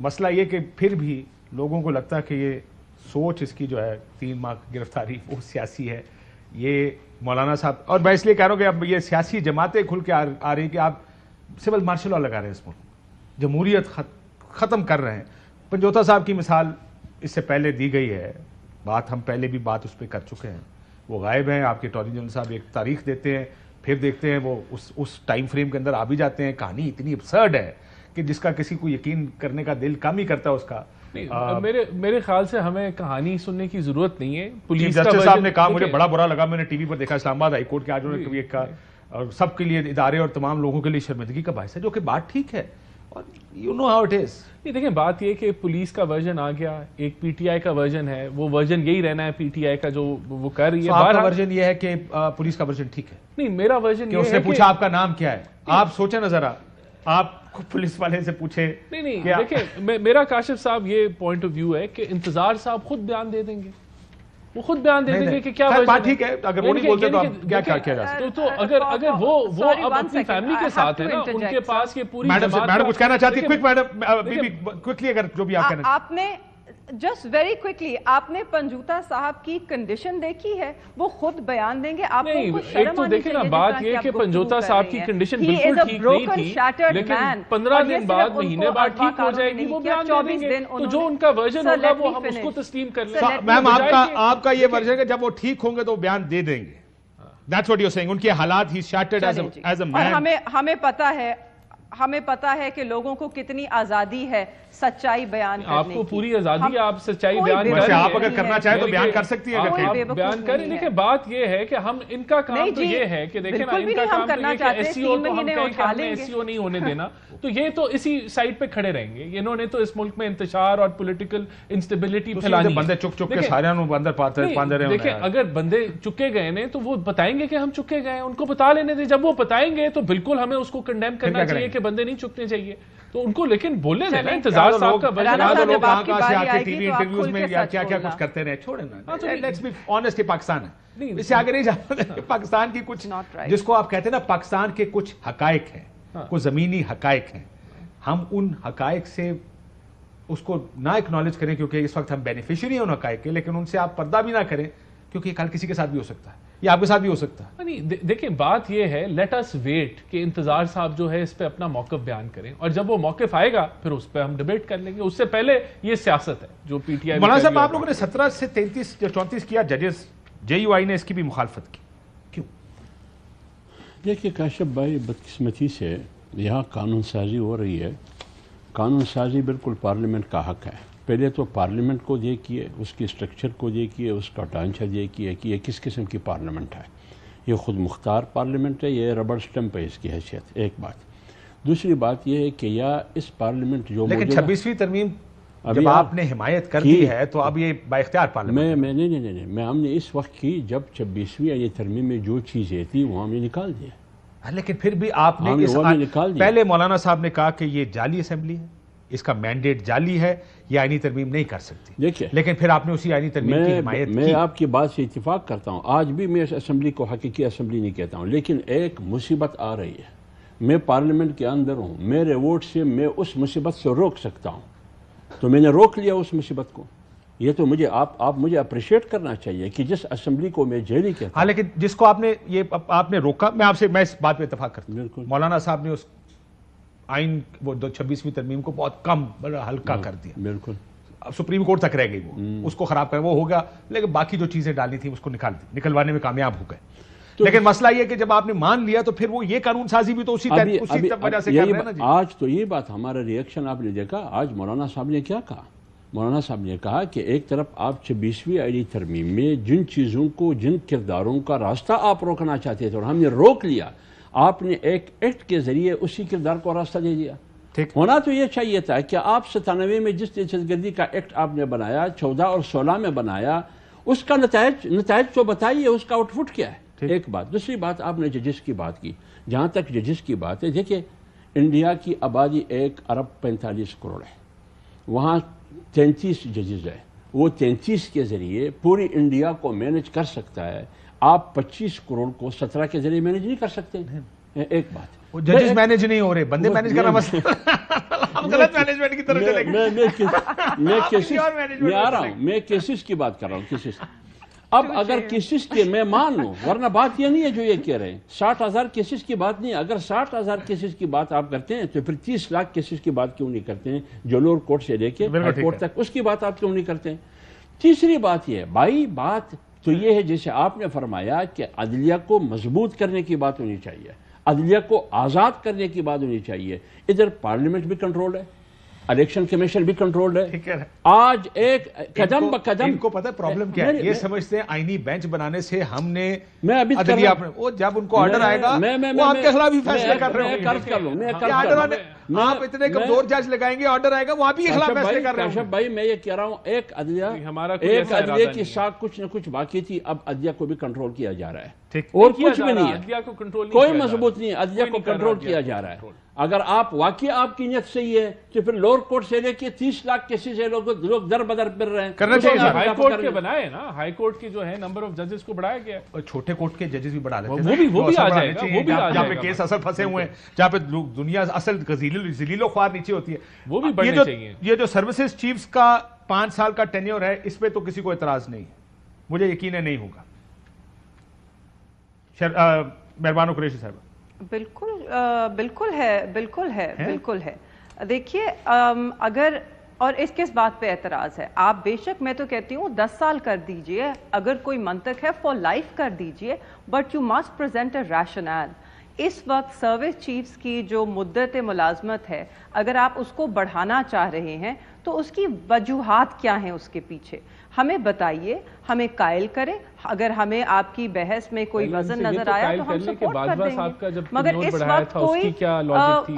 मसला ये कि फिर भी लोगों को लगता है कि ये सोच इसकी जो है तीन माह गिरफ्तारी वो सियासी है ये मौलाना साहब और मैं इसलिए कह रहा हूँ कि अब ये सियासी जमातें खुल के आ, आ रही कि आप सिविल मार्शल लॉ लगा रहे हैं इस मुल्क जमहूरियत ख़त्म कर रहे हैं पंजोता साहब की मिसाल इससे पहले दी गई है बात हम पहले भी बात उस पर कर चुके हैं वो गायब हैं आपके अटॉर्नी जनरल साहब एक तारीख देते हैं फिर देखते हैं वो उस उस टाइम फ्रेम के अंदर आ भी जाते हैं कहानी इतनी अपसर्ड है कि जिसका किसी को यकीन करने का दिल कम ही करता है उसका मेरे मेरे ख्याल से हमें कहानी सुनने की जरूरत नहीं है पुलिस जस्टिस साहब ने कहा मुझे बड़ा बुरा लगा मैंने टीवी पर देखा इस्लामाबाद हाईकोर्ट के आज उन्होंने कहा और सबके लिए इदारे और तमाम लोगों के लिए शर्मिंदगी का है जो कि बात ठीक है और you know how it is ये देखें बात ये कि पुलिस का वर्जन आ गया एक पीटीआई का वर्जन है वो वर्जन यही रहना है पीटीआई का जो वो कर रही है so आपका वर्जन ये है कि पुलिस का वर्जन ठीक है नहीं मेरा वर्जन ये उसने पूछा आपका नाम क्या है आप सोचे ना जरा आप पुलिस वाले से पूछे नहीं नहीं देखिए मे, मेरा काशिफ साहब ये पॉइंट ऑफ व्यू है कि इंतजार साहब खुद बयान दे देंगे वो खुद बयान दे देंगे कि क्या बात ठीक है अगर वो नहीं बोलते तो क्या क्या किया जा सकता है तो, तो अगर अगर वो वो अब अपनी फैमिली के साथ है ना उनके पास ये पूरी मैडम मैडम कुछ कहना चाहती है क्विक मैडम क्विकली अगर जो भी आप कहना आपने जस्ट वेरी क्विकली आपने पंजूता साहब की कंडीशन देखी है वो खुद बयान देंगे आपको एक तो देखे ना बात ये कि पंजूता साहब की कंडीशन बिल्कुल ठीक नहीं थी लेकिन पंद्रह दिन बाद महीने बाद ठीक हो जाएगी वो बयान चौबीस दिन तो जो उनका वर्जन होगा वो हम उसको तस्लीम कर लेंगे हाँ, मैम आपका आपका ये वर्जन है जब वो ठीक होंगे तो बयान दे देंगे हाँ। That's what you're saying. उनके हालात ही shattered as as a man हमें हमें पता है हमें पता है कि लोगों को कितनी आजादी है सच्चाई बयान करने आपको पूरी आजादी है आप सच्चाई बयान वैसे अच्छा, आप अगर करना चाहे तो बयान कर सकती है आप बयान करें लेकिन बात यह है कि हम इनका काम तो ये है कि देखें ना इनका काम तो करना चाहते हैं तो एसईओ नहीं होने देना तो ये तो इसी साइड पे खड़े रहेंगे इन्होंने तो इस मुल्क में इंतजार और पोलिटिकल तो इंस्टेबिलिटी फैलानी बंदे चुक चुक के सारे देखिए अगर बंदे चुके गए ने तो वो बताएंगे कि हम चुके गए उनको बता लेने दें जब वो बताएंगे तो बिल्कुल हमें उसको कंडेम करना चाहिए के बंदे नहीं चुकने चाहिए तो उनको लेकिन बोलने देना इंतजार साहब का टीवी इंटरव्यूज तो में क्या क्या कुछ करते रहे छोड़े ऑनेस्ट हाँ, तो पाकिस्तान है इससे आगे नहीं हाँ। पाकिस्तान की कुछ जिसको आप कहते हैं ना पाकिस्तान के कुछ हकायक हैं हाँ। कुछ जमीनी हकायक हैं हम उन हकायक से उसको ना एक्नॉलेज करें क्योंकि इस वक्त हम बेनिफिशियरी हैं उन हकायक के लेकिन उनसे आप पर्दा भी ना करें क्योंकि कल किसी के साथ भी हो सकता है ये आपके साथ भी हो सकता है नहीं दे, देखिए बात ये है लेट अस वेट कि इंतजार साहब जो है इस पर अपना मौकफ बयान करें और जब वो मौकफ आएगा फिर उस पर हम डिबेट कर लेंगे उससे पहले ये सियासत है जो पीटीआई मौलाना साहब आप लोगों ने सत्रह से तैंतीस या चौंतीस किया जजेस जेयूआई ने इसकी भी मुखालफत की क्यों देखिए काश्यप भाई बदकिस्मती से यहाँ कानून साजी हो रही है कानून साजी बिल्कुल पार्लियामेंट का हक है पहले तो पार्लियामेंट को देखिए उसके स्ट्रक्चर को देखिए उसका ढांचा देखिए कि यह किस किस्म की पार्लियामेंट है ये ख़ुद मुख्तार पार्लियामेंट है ये रबर स्टम्प है इसकी हैसियत एक बात दूसरी बात यह है कि या इस पार्लियामेंट जो लेकिन छब्बीसवीं तरमीम अभी जब आपने हिमायत कर दी है तो अब ये बाख्तियार पार्लियामेंट मैं मैं नहीं नहीं नहीं मैं हमने इस वक्त की जब छब्बीसवीं ये तरमीम में जो चीज़ें थी वो हमने निकाल दिया हाँ, लेकिन फिर भी आपने इस निकाल पहले मौलाना साहब ने कहा कि ये जाली असम्बली है इसका मैंडेट जाली है ये आईनी तरमीम नहीं कर सकती देखिए लेकिन फिर आपने उसी आईनी तरमीम की हिमायत मैं की। आपकी बात से इतफाक करता हूँ आज भी मैं इस असम्बली को हकीकी असम्बली नहीं कहता हूँ लेकिन एक मुसीबत आ रही है मैं पार्लियामेंट के अंदर हूँ मेरे वोट से मैं उस मुसीबत से रोक सकता हूँ तो मैंने रोक लिया उस मुसीबत को ये तो मुझे आप आप मुझे अप्रिशिएट करना चाहिए कि जिस असेंबली को मैं जेली कहता हाँ लेकिन जिसको आपने ये आपने रोका मैं आपसे मैं इस बात पे इतफाक करता हूँ मौलाना साहब ने उस आइन वो दो छब्बीसवीं तरमीम को बहुत कम बड़ा हल्का हाँ, कर दिया बिल्कुल अब सुप्रीम कोर्ट तक रह गई वो हम्म। उसको खराब कर वो हो गया लेकिन बाकी जो चीजें डाली थी उसको निकाल दी निकलवाने में कामयाब हो गए तो लेकिन तो- मसला ये कि जब आपने मान लिया तो फिर वो ये कानून साजी भी तो उसी अभी, तर, उसी अभी, वजह से कर रहे हैं ना जी आज तो ये बात हमारा रिएक्शन आपने देखा आज मौलाना साहब ने क्या कहा मौलाना साहब ने कहा कि एक तरफ आप छब्बीसवीं आईडी तरमीम में जिन चीज़ों को जिन किरदारों का रास्ता आप रोकना चाहते थे और हमने रोक लिया आपने एक एक्ट के जरिए उसी किरदार को रास्ता दे दिया ठीक होना तो ये चाहिए था कि आप सतानवे में जिस दहशतगर्दी का एक्ट आपने बनाया चौदह और सोलह में बनाया उसका नतज नतज तो बताइए उसका आउटपुट क्या है एक बात दूसरी बात आपने जजिस की बात की जहाँ तक जजिस की बात है देखिए इंडिया की आबादी एक अरब पैंतालीस करोड़ है वहाँ तैंतीस जजेज है वो तैंतीस के ज़रिए पूरी इंडिया को मैनेज कर सकता है आप पच्चीस करोड़ को सत्रह के ज़रिए मैनेज नहीं कर सकते एक बात जजेस मैनेज नहीं हो रहे बंदे मैनेज करना बस मैनेजमेंट की तरफ मैं मैं मैं मैं आ रहा हूँ मैं केसेस की बात कर रहा हूँ केसेस अब अगर केसेस के मैं मान लू वरना बात यह नहीं है जो ये कह रहे हैं साठ हजार केसेस की बात नहीं अगर साठ हजार केसेस की बात आप करते हैं तो फिर तीस लाख केसेस की बात क्यों नहीं करते हैं जो लोअर कोर्ट से लेके कोर्ट तक उसकी बात आप क्यों नहीं करते हैं तीसरी बात यह भाई बात तो ये है जैसे आपने फरमाया कि अदलिया को मजबूत करने की बात होनी चाहिए अदलिया को आज़ाद करने की बात होनी चाहिए इधर पार्लियामेंट भी कंट्रोल है इलेक्शन कमीशन भी कंट्रोल्ड है आज एक कदम ब कदम इनको पता प्रॉब्लम क्या है ये समझते हैं आईनी बेंच बनाने से हमने मैं अभी कर आपने वो जब उनको ऑर्डर आएगा मैं मैं वो आपके खिलाफ ही फैसला कर रहे हैं आप इतने कमजोर जज लगाएंगे ऑर्डर आएगा वो आप ही खिलाफ फैसले कर रहे हैं काशफ भाई मैं ये कह रहा हूँ एक अदलिया हमारा एक अदलिया की शाख कुछ न कुछ बाकी थी अब अदलिया को भी कंट्रोल किया जा रहा है और कुछ भी नहीं है कोई मजबूत नहीं है अदलिया को कंट्रोल किया जा रहा है अगर आप वाकई आपकी नियत सही है तो फिर लोअर कोर्ट से लेके तीस लाख केसेस है लोग लोग दर बदर फिर रहे हैं करना तो चाहिए हाई कोर्ट के बनाए ना हाई कोर्ट के जो है नंबर ऑफ जजेस को बढ़ाया गया और छोटे कोर्ट के जजेस भी बढ़ा लेते वो भी तो वो भी आ जाएगा वो भी आ जाएगा केस असल फंसे हुए हैं जहाँ पे दुनिया असल जलीलो ख्वार नीचे होती है वो भी बढ़ने चाहिए ये जो सर्विसेज चीफ का पांच साल का टेन्योर है इस पर तो किसी को एतराज नहीं मुझे यकीन है नहीं होगा मेहरबानो कुरेशी साहब बिल्कुल आ, बिल्कुल है बिल्कुल है, है? बिल्कुल है देखिए अगर और इस किस बात पे एतराज़ है आप बेशक मैं तो कहती हूँ दस साल कर दीजिए अगर कोई मंतक है फॉर लाइफ कर दीजिए but you must present a rational इस वक्त सर्विस चीफ्स की जो मुद्दत मुलाजमत है अगर आप उसको बढ़ाना चाह रहे हैं तो उसकी वजूहत क्या हैं उसके पीछे हमें बताइए हमें कायल करें अगर हमें आपकी बहस में कोई वजन नजर तो आया तो हम सपोर्ट कर देंगे मगर इस वक्त कोई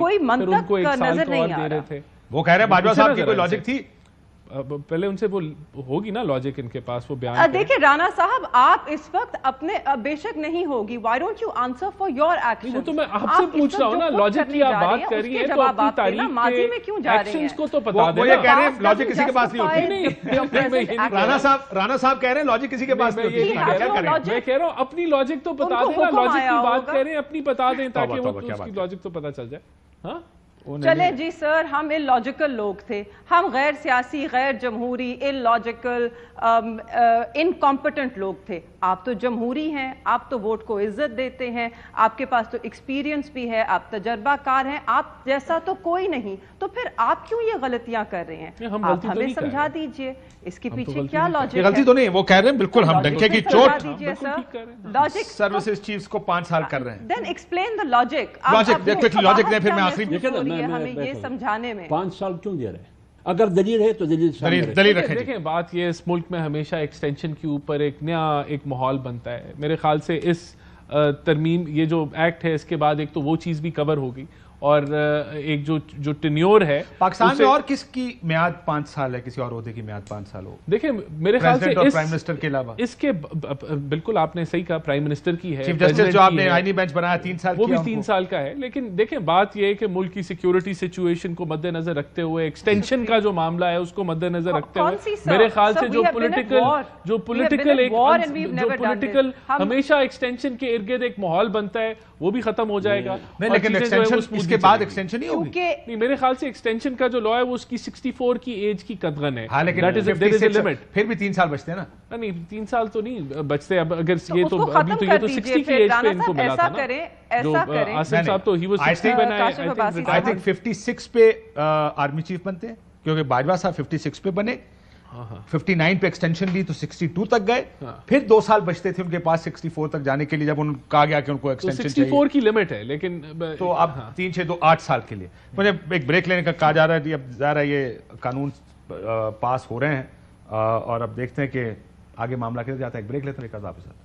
कोई मंतक नजर तो नहीं आ रहा वो कह रहे हैं बाजवा साहब की कोई लॉजिक थी पहले उनसे वो होगी ना लॉजिक इनके पास वो बयान देखिए राणा साहब आप इस वक्त अपने बेशक नहीं होगी why don't you answer for your action वो तो मैं आपसे पूछ रहा हूँ ना लॉजिक की आप बात कर रही है तो अपनी तारीफ माजी में क्यों जा रहे हैं को तो पता दे कह रहे हैं लॉजिक किसी के पास नहीं होती राणा साहब राणा साहब कह रहे हैं लॉजिक किसी के पास नहीं होती मैं कह रहा हूँ अपनी लॉजिक तो बता देना लॉजिक की बात कह रहे हैं अपनी बता दें ताकि वो उसकी लॉजिक तो पता चल जाए हाँ चले जी सर हम लॉजिकल लोग थे हम गैर सियासी गैर जमहूरी लॉजिकल इनकॉम्पिटेंट um, uh, लोग थे आप तो जमहूरी हैं आप तो वोट को इज्जत देते हैं आपके पास तो एक्सपीरियंस भी है आप तजर्बाकार हैं आप जैसा तो कोई नहीं तो फिर आप क्यों ये गलतियां कर रहे हैं हम आप तो हमें तो समझा दीजिए इसके तो पीछे क्या लॉजिक गलती तो नहीं वो कह रहे हैं बिल्कुल हम डंके की चोट सर लॉजिक सर्विसेज चीफ को पांच साल कर रहे हैं then explain the logic logic logic फिर मैं आखिरी हमें ये समझाने में पांच साल क्यों दे रहे हैं अगर दलील है तो दलील दलील, दलील रखें देखें बात ये इस मुल्क में हमेशा एक्सटेंशन के ऊपर एक नया एक माहौल बनता है मेरे ख्याल से इस तरमीम ये जो एक्ट है इसके बाद एक तो वो चीज़ भी कवर होगी और एक जो जो टिन्योर है पाकिस्तान में और किसकी म्याद पांच साल है किसी और उहदे की म्याद पांच साल हो देखिए मेरे ख्याल से इस, प्राइम मिनिस्टर के अलावा इसके बिल्कुल आपने सही कहा प्राइम मिनिस्टर की है जस्टिस जो आपने आईनी बेंच बनाया तीन साल वो भी तीन साल का है लेकिन देखें बात यह है कि मुल्क की सिक्योरिटी सिचुएशन को मद्देनजर रखते हुए एक्सटेंशन का जो मामला है उसको मद्देनजर रखते हुए मेरे ख्याल से जो पोलिटिकल जो पोलिटिकल एक जो पोलिटिकल हमेशा एक्सटेंशन के इर्गिर्द एक माहौल बनता है वो भी खत्म हो जाएगा नहीं, लेकिन एक्सटेंशन इसके बाद एक्सटेंशन ही होगी नहीं मेरे ख्याल से एक्सटेंशन का जो लॉ है वो उसकी 64 की एज की कदगन है हाँ, लेकिन लिमिट फिर भी तीन साल बचते हैं ना हाँ, नहीं तीन साल तो नहीं बचते अब अगर तो ये तो अभी तो ये तो 60 की एज पे इनको मिला था ना जो तो, आसिफ साहब तो ही वो 60 बनाए आई थिंक 56 पे आर्मी चीफ बनते हैं क्योंकि बाजवा साहब 56 पे बने 59 पे एक्सटेंशन ली तो 62 तक गए हाँ। फिर दो साल बचते थे उनके पास 64 तक जाने के लिए जब उनको कहा गया कि उनको एक्सटेंशन तो 64 की लिमिट है लेकिन तो अब हाँ। तीन छह दो आठ साल के लिए मुझे एक ब्रेक लेने का कहा जा रहा है अब है ये कानून पास हो रहे हैं और अब देखते हैं कि आगे मामला कैसे जाता है एक ब्रेक लेते हैं एक आजाद